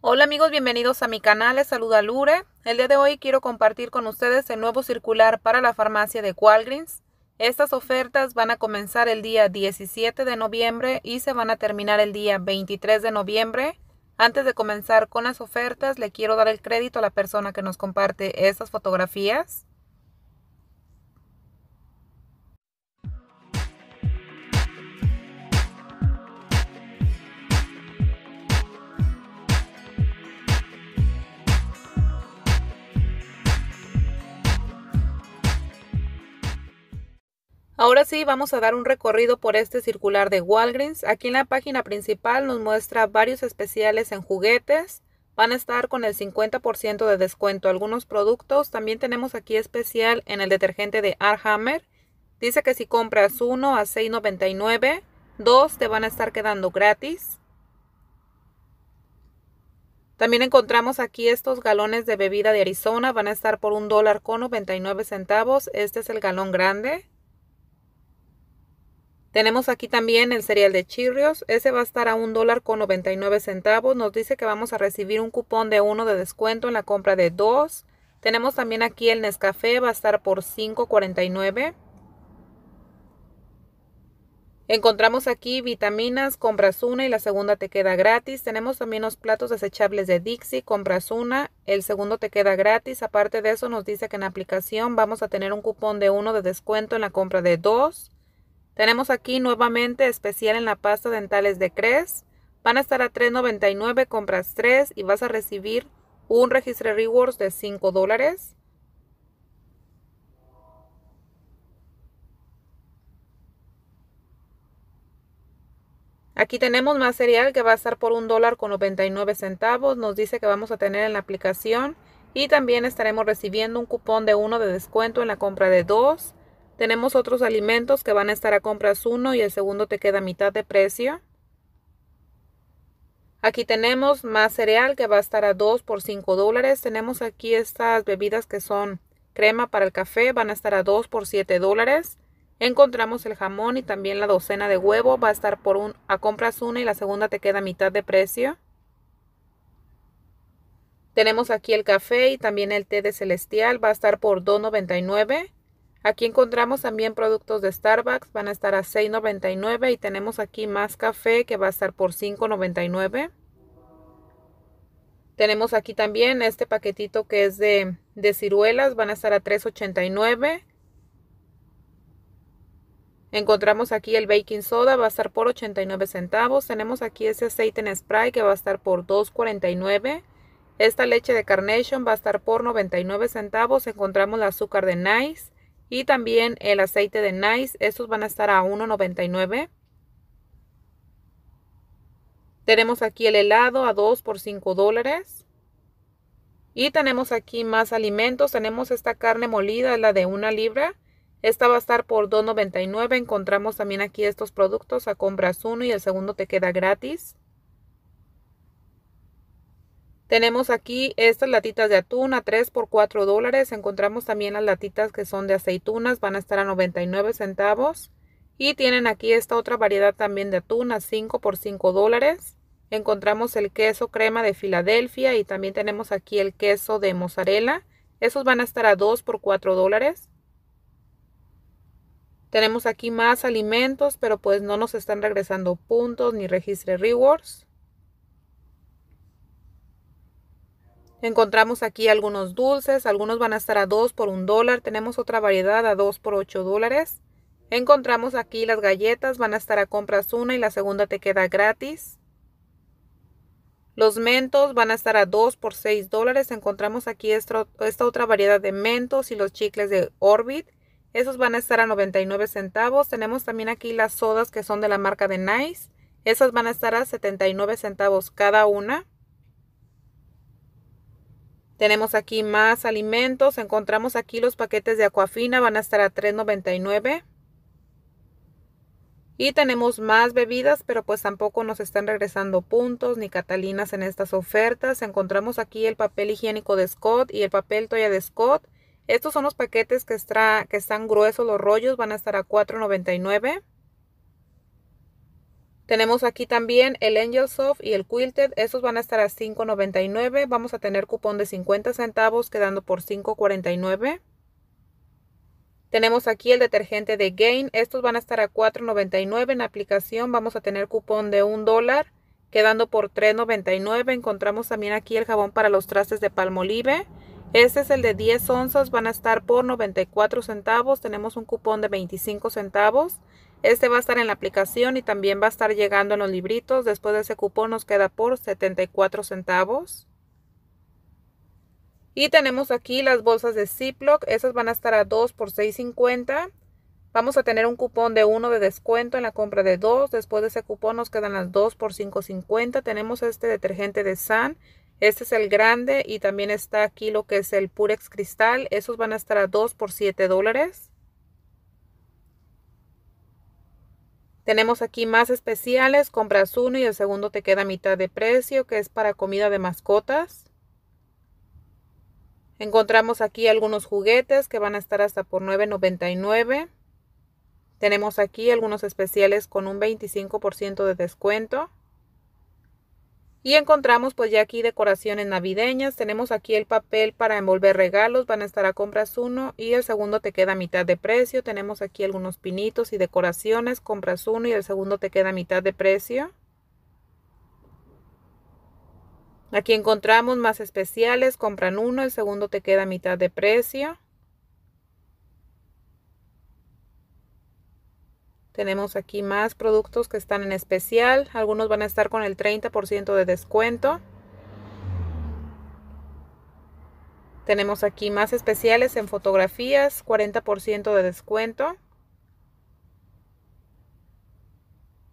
Hola amigos, bienvenidos a mi canal, les saluda Lure. El día de hoy quiero compartir con ustedes el nuevo circular para la farmacia de Walgreens. Estas ofertas van a comenzar el día 17 de noviembre y se van a terminar el día 23 de noviembre. Antes de comenzar con las ofertas, le quiero dar el crédito a la persona que nos comparte estas fotografías. Ahora sí, vamos a dar un recorrido por este circular de Walgreens. Aquí en la página principal nos muestra varios especiales en juguetes. Van a estar con el 50% de descuento algunos productos. También tenemos aquí especial en el detergente de Arhammer. Dice que si compras uno a $6.99, dos te van a estar quedando gratis. También encontramos aquí estos galones de bebida de Arizona. Van a estar por dólar con 99 centavos. Este es el galón grande. Tenemos aquí también el cereal de Chirrios. Ese va a estar a un dólar con centavos. Nos dice que vamos a recibir un cupón de uno de descuento en la compra de dos. Tenemos también aquí el Nescafé. Va a estar por 5.49. Encontramos aquí vitaminas, compras una y la segunda te queda gratis. Tenemos también los platos desechables de Dixie, compras una, el segundo te queda gratis. Aparte de eso nos dice que en la aplicación vamos a tener un cupón de uno de descuento en la compra de dos. Tenemos aquí nuevamente especial en la pasta dentales de Cres. Van a estar a $3.99, compras 3 y vas a recibir un registro rewards de 5 dólares. Aquí tenemos más cereal que va a estar por un dólar con 99 centavos. Nos dice que vamos a tener en la aplicación. Y también estaremos recibiendo un cupón de uno de descuento en la compra de 2. Tenemos otros alimentos que van a estar a compras uno y el segundo te queda a mitad de precio. Aquí tenemos más cereal que va a estar a 2 por 5 dólares. Tenemos aquí estas bebidas que son crema para el café, van a estar a 2 por 7 dólares. Encontramos el jamón y también la docena de huevo, va a estar por un, a compras una y la segunda te queda a mitad de precio. Tenemos aquí el café y también el té de celestial, va a estar por $2.99. Aquí encontramos también productos de Starbucks, van a estar a $6.99 y tenemos aquí más café que va a estar por $5.99. Tenemos aquí también este paquetito que es de, ciruelas, van a estar a $3.89. Encontramos aquí el baking soda, va a estar por 89 centavos. Tenemos aquí ese aceite en spray que va a estar por 2.49. Esta leche de carnation va a estar por 99 centavos. Encontramos el azúcar de nice y también el aceite de Nice, estos van a estar a $1.99. Tenemos aquí el helado a 2 por 5 dólares. Y tenemos aquí más alimentos. Tenemos esta carne molida, la de una libra. Esta va a estar por $2.99. Encontramos también aquí estos productos. A compras uno y el segundo te queda gratis. Tenemos aquí estas latitas de atún a 3 por 4 dólares. Encontramos también las latitas que son de aceitunas, van a estar a 99 centavos. Y tienen aquí esta otra variedad también de atún a 5 por 5 dólares. Encontramos el queso crema de Filadelfia y también tenemos aquí el queso de mozzarella. Esos van a estar a 2 por 4 dólares. Tenemos aquí más alimentos, pero pues no nos están regresando puntos ni registre rewards. Encontramos aquí algunos dulces, algunos van a estar a 2 por 1 dólar, tenemos otra variedad a 2 por 8 dólares. Encontramos aquí las galletas, van a estar a compras una y la segunda te queda gratis. Los mentos van a estar a 2 por 6 dólares. Encontramos aquí esta, otra variedad de mentos y los chicles de Orbit. Esos van a estar a 99 centavos. Tenemos también aquí las sodas que son de la marca de Nice. Esas van a estar a 79 centavos cada una. Tenemos aquí más alimentos. Encontramos aquí los paquetes de Aquafina. Van a estar a $3.99. Y tenemos más bebidas, pero pues tampoco nos están regresando puntos ni catalinas en estas ofertas. Encontramos aquí el papel higiénico de Scott y el papel toalla de Scott. Estos son los paquetes que, que están gruesos los rollos. Van a estar a $4.99. Tenemos aquí también el Angel Soft y el Quilted. estos van a estar a $5.99. Vamos a tener cupón de 50 centavos quedando por $5.49. Tenemos aquí el detergente de Gain. Estos van a estar a $4.99 en aplicación. Vamos a tener cupón de $1 dólar quedando por $3.99. Encontramos también aquí el jabón para los trastes de Palmolive. Este es el de 10 onzas. Van a estar por 94 centavos. Tenemos un cupón de 25 centavos. Este va a estar en la aplicación y también va a estar llegando en los libritos. Después de ese cupón nos queda por 74 centavos. Y tenemos aquí las bolsas de Ziploc. Esas van a estar a 2 por 6.50. Vamos a tener un cupón de 1 de descuento en la compra de 2. Después de ese cupón nos quedan las 2 por 5.50. Tenemos este detergente de San. Este es el grande y también está aquí lo que es el Purex Cristal. Esos van a estar a 2 por 7 dólares. Tenemos aquí más especiales, compras uno y el segundo te queda a mitad de precio, que es para comida de mascotas. Encontramos aquí algunos juguetes que van a estar hasta por $9.99. Tenemos aquí algunos especiales con un 25% de descuento. Y encontramos pues ya aquí decoraciones navideñas. Tenemos aquí el papel para envolver regalos. Van a estar a compras uno y el segundo te queda a mitad de precio. Tenemos aquí algunos pinitos y decoraciones. Compras uno y el segundo te queda a mitad de precio. Aquí encontramos más especiales. Compran uno, el segundo te queda a mitad de precio. Tenemos aquí más productos que están en especial. Algunos van a estar con el 30% de descuento. Tenemos aquí más especiales en fotografías, 40% de descuento.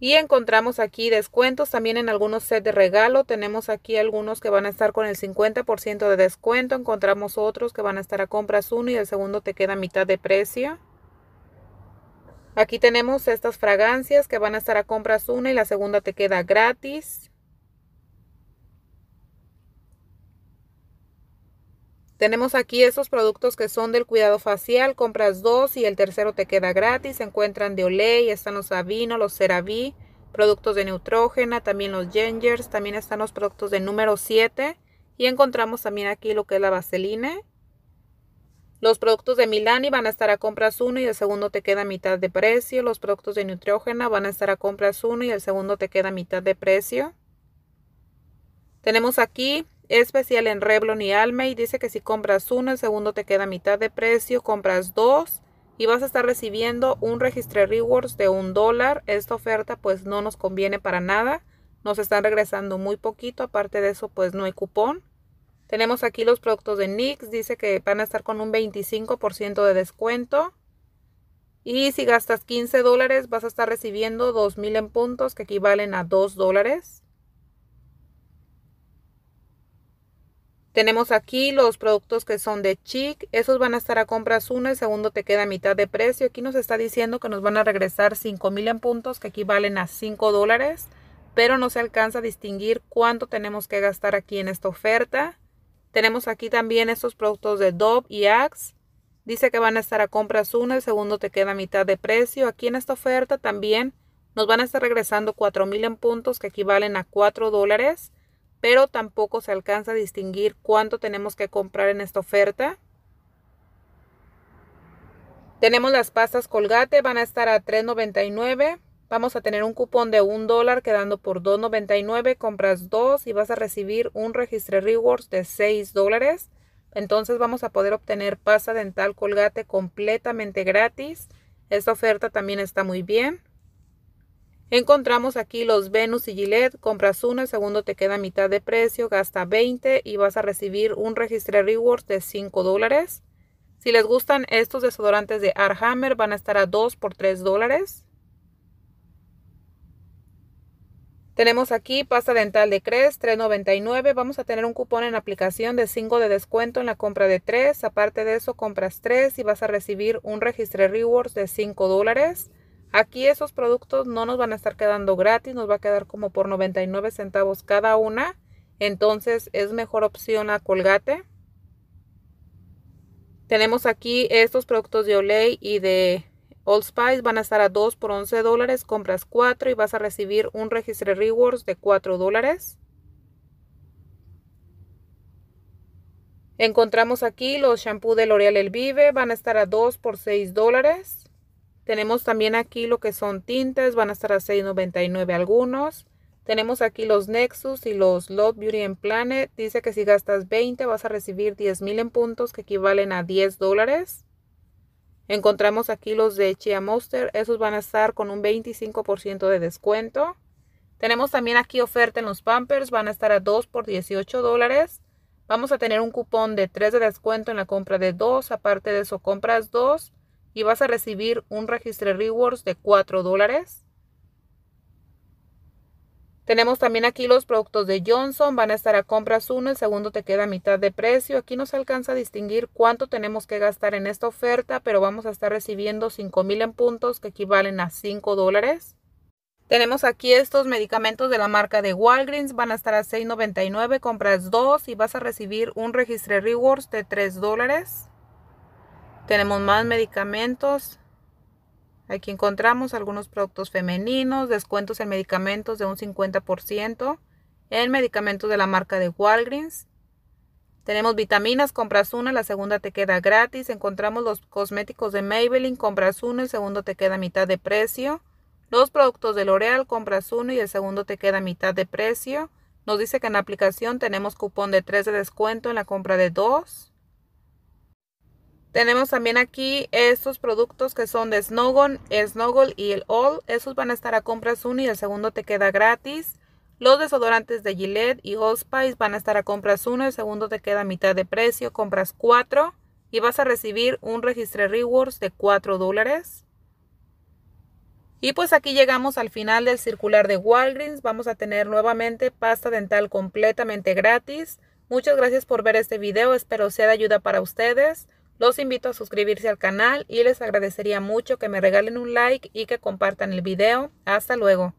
Y encontramos aquí descuentos también en algunos sets de regalo. Tenemos aquí algunos que van a estar con el 50% de descuento. Encontramos otros que van a estar a compras uno y el segundo te queda a mitad de precio. Aquí tenemos estas fragancias que van a estar a compras una y la segunda te queda gratis. Tenemos aquí estos productos que son del cuidado facial, compras dos y el tercero te queda gratis. Se encuentran de Olay, están los Avino, los CeraVe, productos de Neutrógena, también los Gengers, también están los productos de número 7. Y encontramos también aquí lo que es la Vaseline. Los productos de Milani van a estar a compras uno y el segundo te queda a mitad de precio. Los productos de Nutriógena van a estar a compras uno y el segundo te queda a mitad de precio. Tenemos aquí especial en Reblon y Alma y dice que si compras uno, el segundo te queda a mitad de precio. Compras dos y vas a estar recibiendo un de rewards de un dólar. Esta oferta pues no nos conviene para nada. Nos están regresando muy poquito. Aparte de eso pues no hay cupón. Tenemos aquí los productos de NYX, dice que van a estar con un 25% de descuento. Y si gastas 15 dólares, vas a estar recibiendo 2,000 en puntos, que equivalen a 2 dólares. Tenemos aquí los productos que son de Chic. Esos van a estar a compras uno, el segundo te queda a mitad de precio. Aquí nos está diciendo que nos van a regresar 5,000 en puntos, que equivalen a 5 dólares. Pero no se alcanza a distinguir cuánto tenemos que gastar aquí en esta oferta. Tenemos aquí también estos productos de Dove y Axe. Dice que van a estar a compras uno, el segundo te queda a mitad de precio. Aquí en esta oferta también nos van a estar regresando 4000 en puntos que equivalen a 4 dólares, pero tampoco se alcanza a distinguir cuánto tenemos que comprar en esta oferta. Tenemos las pastas Colgate, van a estar a $3.99. Vamos a tener un cupón de un dólar quedando por $2.99. Compras 2 y vas a recibir un registro Rewards de 6 dólares. Entonces vamos a poder obtener pasta dental colgate completamente gratis. Esta oferta también está muy bien. Encontramos aquí los Venus y Gillette. Compras uno, el segundo te queda a mitad de precio, gasta 20 y vas a recibir un registro Rewards de 5 dólares. Si les gustan estos desodorantes de Arhammer, van a estar a 2 por 3 dólares. Tenemos aquí pasta dental de Crest, $3.99. Vamos a tener un cupón en aplicación de 5 de descuento en la compra de 3. Aparte de eso, compras 3 y vas a recibir un registre rewards de 5 dólares. Aquí esos productos no nos van a estar quedando gratis, nos va a quedar como por 99 centavos cada una. Entonces es mejor opción a Colgate. Tenemos aquí estos productos de Olay y de Old Spice van a estar a 2 por 11 dólares. Compras 4 y vas a recibir un Registre Rewards de 4 dólares. Encontramos aquí los shampoos de L'Oreal El Vive. Van a estar a 2 por 6 dólares. Tenemos también aquí lo que son tintes. Van a estar a 6.99 algunos. Tenemos aquí los Nexus y los Love Beauty and Planet. Dice que si gastas 20 vas a recibir 10.000 en puntos que equivalen a 10 dólares. Encontramos aquí los de Chia Monster. Esos van a estar con un 25% de descuento. Tenemos también aquí oferta en los Pampers. Van a estar a 2 por 18 dólares. Vamos a tener un cupón de 3 de descuento en la compra de 2. Aparte de eso, compras 2 y vas a recibir un registro rewards de 4 dólares. Tenemos también aquí los productos de Johnson, van a estar a compras uno, el segundo te queda a mitad de precio. Aquí no se alcanza a distinguir cuánto tenemos que gastar en esta oferta, pero vamos a estar recibiendo 5,000 en puntos que equivalen a 5 dólares. Tenemos aquí estos medicamentos de la marca de Walgreens, van a estar a $6.99, compras 2 y vas a recibir un de rewards de 3 dólares. Tenemos más medicamentos, Aquí encontramos algunos productos femeninos, descuentos en medicamentos de un 50%, en medicamentos de la marca de Walgreens. Tenemos vitaminas, compras una, la segunda te queda gratis. Encontramos los cosméticos de Maybelline, compras uno, el segundo te queda a mitad de precio. Los productos de L'Oreal, compras uno y el segundo te queda a mitad de precio. Nos dice que en la aplicación tenemos cupón de 3 de descuento en la compra de 2. Tenemos también aquí estos productos que son de Snowgon, Snowgol y el All. Esos van a estar a compras uno y el segundo te queda gratis. Los desodorantes de Gillette y Allspice van a estar a compras uno, el segundo te queda a mitad de precio, compras cuatro y vas a recibir un de rewards de 4 dólares. Y pues aquí llegamos al final del circular de Walgreens. Vamos a tener nuevamente pasta dental completamente gratis. Muchas gracias por ver este video. Espero sea de ayuda para ustedes. Los invito a suscribirse al canal y les agradecería mucho que me regalen un like y que compartan el video. Hasta luego.